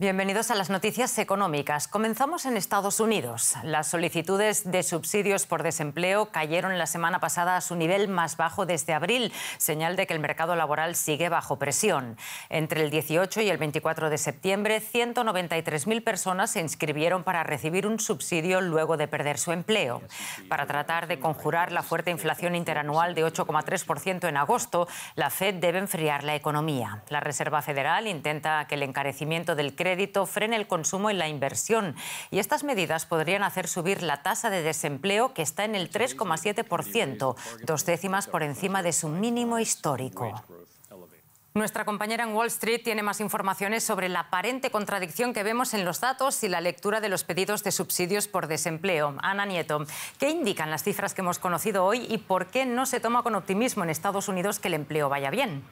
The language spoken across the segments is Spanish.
Bienvenidos a las noticias económicas. Comenzamos en Estados Unidos. Las solicitudes de subsidios por desempleo cayeron la semana pasada a su nivel más bajo desde abril, señal de que el mercado laboral sigue bajo presión. Entre el 18 y el 24 de septiembre, 193.000 personas se inscribieron para recibir un subsidio luego de perder su empleo. Para tratar de conjurar la fuerte inflación interanual de 8,3% en agosto, la Fed debe enfriar la economía. La Reserva Federal intenta que el encarecimiento del crédito crédito frene el consumo y la inversión. Y estas medidas podrían hacer subir la tasa de desempleo que está en el 3,7%, dos décimas por encima de su mínimo histórico. Nuestra compañera en Wall Street tiene más informaciones sobre la aparente contradicción que vemos en los datos y la lectura de los pedidos de subsidios por desempleo. Ana Nieto, ¿qué indican las cifras que hemos conocido hoy y por qué no se toma con optimismo en Estados Unidos que el empleo vaya bien?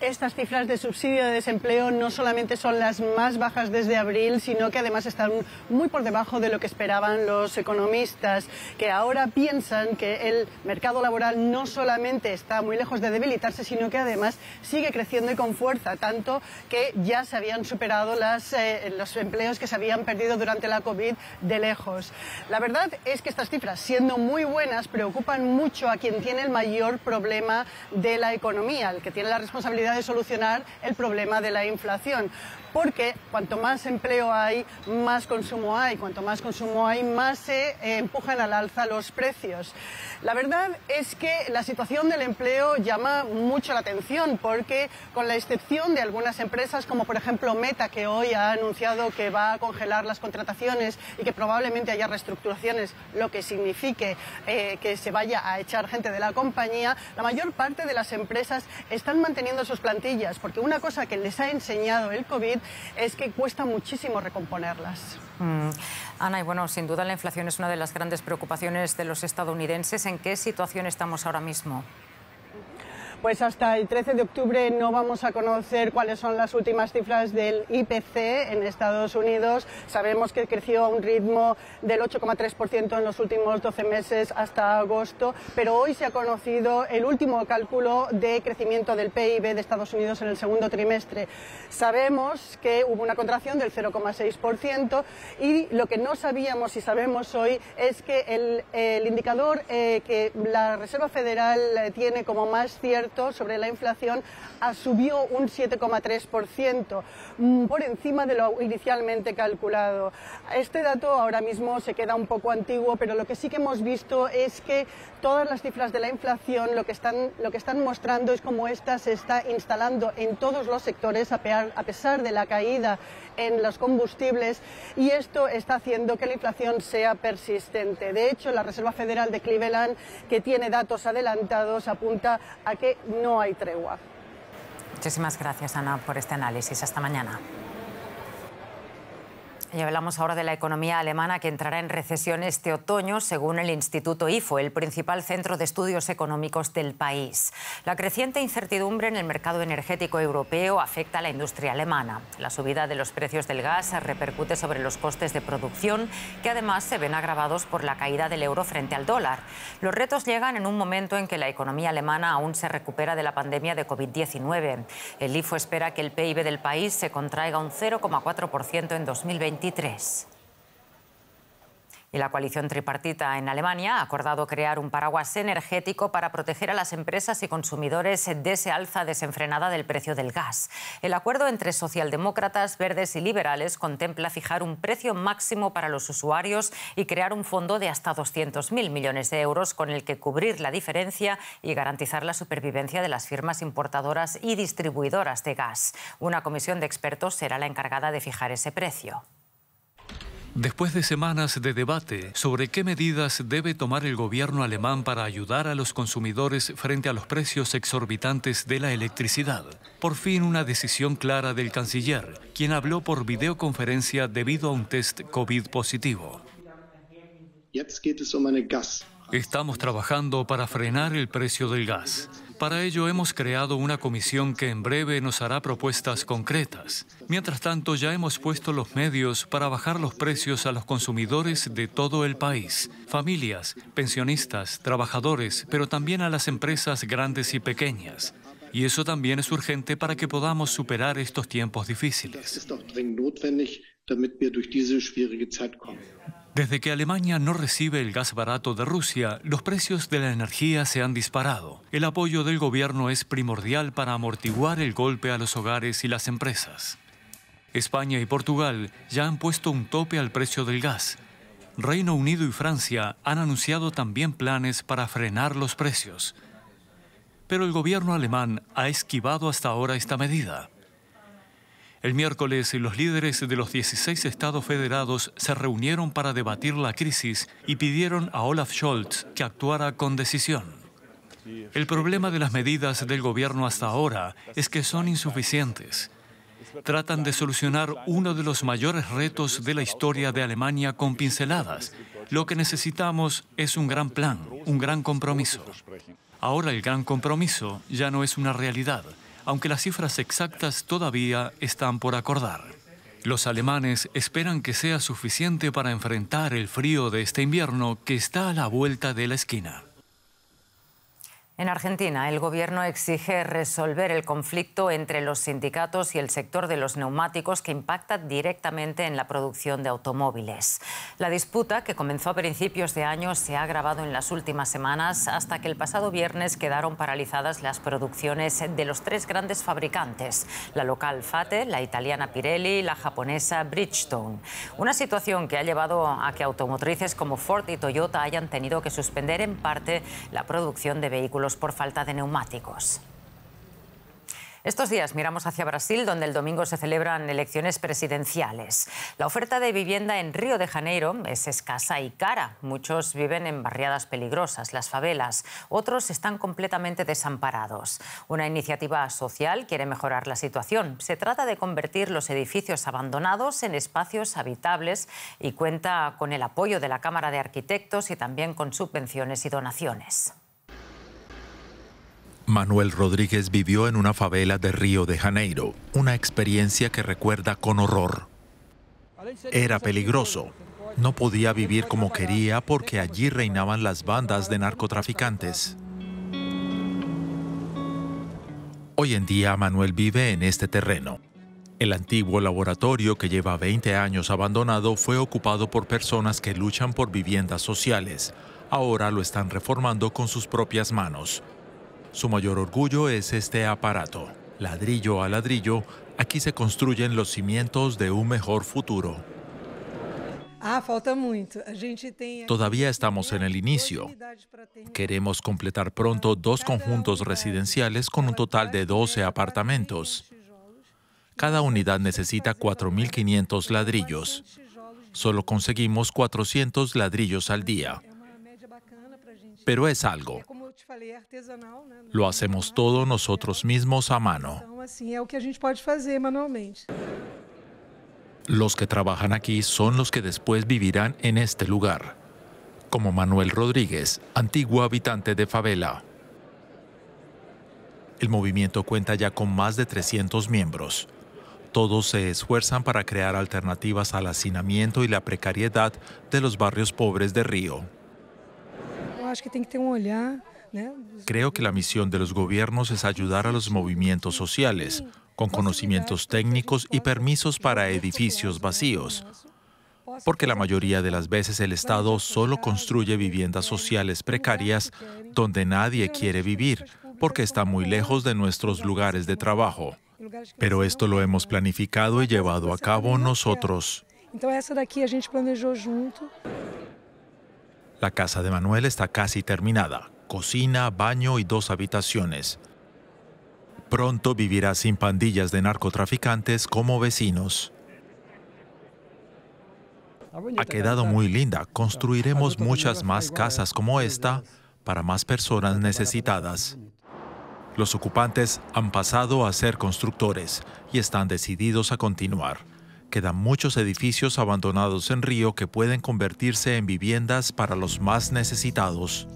Estas cifras de subsidio de desempleo no solamente son las más bajas desde abril, sino que además están muy por debajo de lo que esperaban los economistas, que ahora piensan que el mercado laboral no solamente está muy lejos de debilitarse, sino que además sigue creciendo y con fuerza, tanto que ya se habían superado las, eh, los empleos que se habían perdido durante la COVID de lejos. La verdad es que estas cifras, siendo muy buenas, preocupan mucho a quien tiene el mayor problema de la economía, el que tiene la responsabilidad de solucionar el problema de la inflación. Porque cuanto más empleo hay, más consumo hay. Cuanto más consumo hay, más se eh, empujan al alza los precios. La verdad es que la situación del empleo llama mucho la atención porque, con la excepción de algunas empresas, como por ejemplo Meta, que hoy ha anunciado que va a congelar las contrataciones y que probablemente haya reestructuraciones, lo que signifique eh, que se vaya a echar gente de la compañía, la mayor parte de las empresas están manteniendo sus plantillas, porque una cosa que les ha enseñado el COVID es que cuesta muchísimo recomponerlas. Mm. Ana, y bueno, sin duda la inflación es una de las grandes preocupaciones de los estadounidenses. ¿En qué situación estamos ahora mismo? pues hasta el 13 de octubre no vamos a conocer cuáles son las últimas cifras del IPC en Estados Unidos. Sabemos que creció a un ritmo del 8,3% en los últimos 12 meses hasta agosto, pero hoy se ha conocido el último cálculo de crecimiento del PIB de Estados Unidos en el segundo trimestre. Sabemos que hubo una contracción del 0,6% y lo que no sabíamos y sabemos hoy es que el, indicador eh, que la Reserva Federal eh, tiene como más cierto sobre la inflación subió un 7,3%, mm, por encima de lo inicialmente calculado. Este dato ahora mismo se queda un poco antiguo, pero lo que sí que hemos visto es que todas las cifras de la inflación lo que están, lo que están mostrando es cómo esta se está instalando en todos los sectores, a pesar de la caída en los combustibles, y esto está haciendo que la inflación sea persistente. De hecho, la Reserva Federal de Cleveland, que tiene datos adelantados, apunta a que no hay tregua. Muchísimas gracias, Ana, por este análisis. Hasta mañana. Y hablamos ahora de la economía alemana que entrará en recesión este otoño, según el Instituto IFO, el principal centro de estudios económicos del país. La creciente incertidumbre en el mercado energético europeo afecta a la industria alemana. La subida de los precios del gas repercute sobre los costes de producción, que además se ven agravados por la caída del euro frente al dólar. Los retos llegan en un momento en que la economía alemana aún se recupera de la pandemia de COVID-19. El IFO espera que el PIB del país se contraiga un 0,4% en 2020 y la coalición tripartita en Alemania ha acordado crear un paraguas energético para proteger a las empresas y consumidores de ese alza desenfrenada del precio del gas. El acuerdo entre socialdemócratas, verdes y liberales contempla fijar un precio máximo para los usuarios y crear un fondo de hasta 200.000 millones de euros con el que cubrir la diferencia y garantizar la supervivencia de las firmas importadoras y distribuidoras de gas. Una comisión de expertos será la encargada de fijar ese precio. Después de semanas de debate sobre qué medidas debe tomar el gobierno alemán para ayudar a los consumidores frente a los precios exorbitantes de la electricidad, por fin una decisión clara del canciller, quien habló por videoconferencia debido a un test COVID positivo. Um Estamos trabajando para frenar el precio del gas. Para ello hemos creado una comisión que en breve nos hará propuestas concretas. Mientras tanto, ya hemos puesto los medios para bajar los precios a los consumidores de todo el país, familias, pensionistas, trabajadores, pero también a las empresas grandes y pequeñas. Y eso también es urgente para que podamos superar estos tiempos difíciles. Desde que Alemania no recibe el gas barato de Rusia, los precios de la energía se han disparado. El apoyo del gobierno es primordial para amortiguar el golpe a los hogares y las empresas. España y Portugal ya han puesto un tope al precio del gas. Reino Unido y Francia han anunciado también planes para frenar los precios. Pero el gobierno alemán ha esquivado hasta ahora esta medida. El miércoles, los líderes de los 16 estados federados se reunieron para debatir la crisis y pidieron a Olaf Scholz que actuara con decisión. El problema de las medidas del gobierno hasta ahora es que son insuficientes. Tratan de solucionar uno de los mayores retos de la historia de Alemania con pinceladas. Lo que necesitamos es un gran plan, un gran compromiso. Ahora el gran compromiso ya no es una realidad aunque las cifras exactas todavía están por acordar. Los alemanes esperan que sea suficiente para enfrentar el frío de este invierno que está a la vuelta de la esquina. En Argentina, el gobierno exige resolver el conflicto entre los sindicatos y el sector de los neumáticos que impacta directamente en la producción de automóviles. La disputa, que comenzó a principios de año, se ha agravado en las últimas semanas hasta que el pasado viernes quedaron paralizadas las producciones de los tres grandes fabricantes, la local FATE, la italiana Pirelli y la japonesa Bridgestone. Una situación que ha llevado a que automotrices como Ford y Toyota hayan tenido que suspender en parte la producción de vehículos por falta de neumáticos. Estos días miramos hacia Brasil, donde el domingo se celebran elecciones presidenciales. La oferta de vivienda en Río de Janeiro es escasa y cara. Muchos viven en barriadas peligrosas, las favelas. Otros están completamente desamparados. Una iniciativa social quiere mejorar la situación. Se trata de convertir los edificios abandonados en espacios habitables y cuenta con el apoyo de la Cámara de Arquitectos y también con subvenciones y donaciones. Manuel Rodríguez vivió en una favela de Río de Janeiro, una experiencia que recuerda con horror. Era peligroso. No podía vivir como quería porque allí reinaban las bandas de narcotraficantes. Hoy en día Manuel vive en este terreno. El antiguo laboratorio que lleva 20 años abandonado fue ocupado por personas que luchan por viviendas sociales. Ahora lo están reformando con sus propias manos. Su mayor orgullo es este aparato. Ladrillo a ladrillo, aquí se construyen los cimientos de un mejor futuro. Ah, Todavía estamos en el inicio. Queremos completar pronto ah, dos conjuntos residenciales con un total de 12 apartamentos. Cada unidad necesita 4.500 ladrillos. Solo conseguimos 400 ladrillos al día. Pero es algo. Lo hacemos todo nosotros mismos a mano. Los que trabajan aquí son los que después vivirán en este lugar, como Manuel Rodríguez, antiguo habitante de favela. El movimiento cuenta ya con más de 300 miembros. Todos se esfuerzan para crear alternativas al hacinamiento y la precariedad de los barrios pobres de Río. Creo que la misión de los gobiernos es ayudar a los movimientos sociales, con conocimientos técnicos y permisos para edificios vacíos, porque la mayoría de las veces el Estado solo construye viviendas sociales precarias donde nadie quiere vivir, porque está muy lejos de nuestros lugares de trabajo. Pero esto lo hemos planificado y llevado a cabo nosotros. La casa de Manuel está casi terminada cocina, baño y dos habitaciones. Pronto vivirá sin pandillas de narcotraficantes como vecinos. Ha quedado muy linda. Construiremos muchas más casas como esta para más personas necesitadas. Los ocupantes han pasado a ser constructores y están decididos a continuar. Quedan muchos edificios abandonados en Río que pueden convertirse en viviendas para los más necesitados.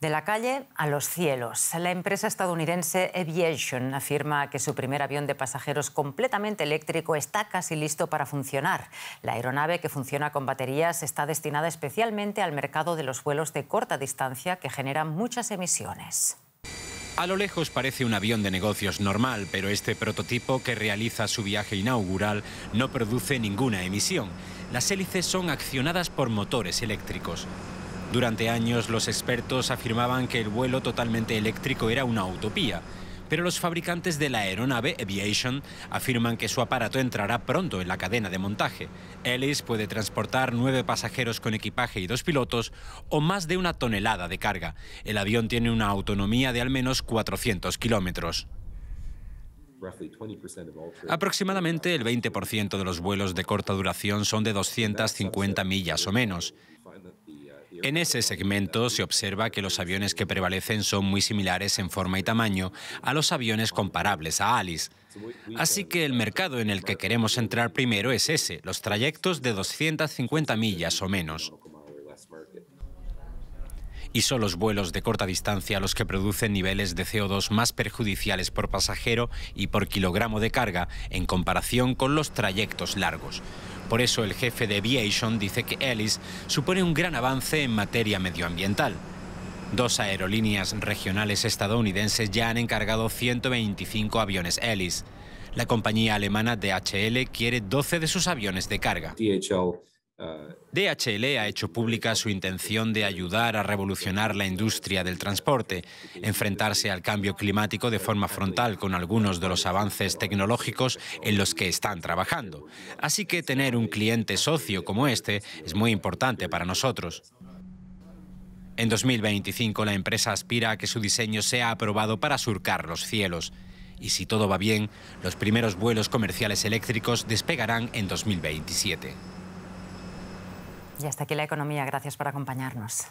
De la calle a los cielos. La empresa estadounidense Aviation afirma que su primer avión de pasajeros completamente eléctrico está casi listo para funcionar. La aeronave que funciona con baterías está destinada especialmente al mercado de los vuelos de corta distancia que generan muchas emisiones. A lo lejos parece un avión de negocios normal, pero este prototipo que realiza su viaje inaugural no produce ninguna emisión. Las hélices son accionadas por motores eléctricos. Durante años los expertos afirmaban que el vuelo totalmente eléctrico era una utopía, pero los fabricantes de la aeronave Aviation afirman que su aparato entrará pronto en la cadena de montaje. Ellis puede transportar nueve pasajeros con equipaje y dos pilotos o más de una tonelada de carga. El avión tiene una autonomía de al menos 400 kilómetros. Aproximadamente el 20% de los vuelos de corta duración son de 250 millas o menos. En ese segmento se observa que los aviones que prevalecen son muy similares en forma y tamaño a los aviones comparables a Alice. Así que el mercado en el que queremos entrar primero es ese, los trayectos de 250 millas o menos. Y son los vuelos de corta distancia los que producen niveles de CO2 más perjudiciales por pasajero y por kilogramo de carga en comparación con los trayectos largos. Por eso el jefe de Aviation dice que Ellis supone un gran avance en materia medioambiental. Dos aerolíneas regionales estadounidenses ya han encargado 125 aviones Ellis. La compañía alemana DHL quiere 12 de sus aviones de carga. DHL ha hecho pública su intención de ayudar a revolucionar la industria del transporte, enfrentarse al cambio climático de forma frontal con algunos de los avances tecnológicos en los que están trabajando. Así que tener un cliente socio como este es muy importante para nosotros. En 2025 la empresa aspira a que su diseño sea aprobado para surcar los cielos. Y si todo va bien, los primeros vuelos comerciales eléctricos despegarán en 2027. Y hasta aquí la economía. Gracias por acompañarnos.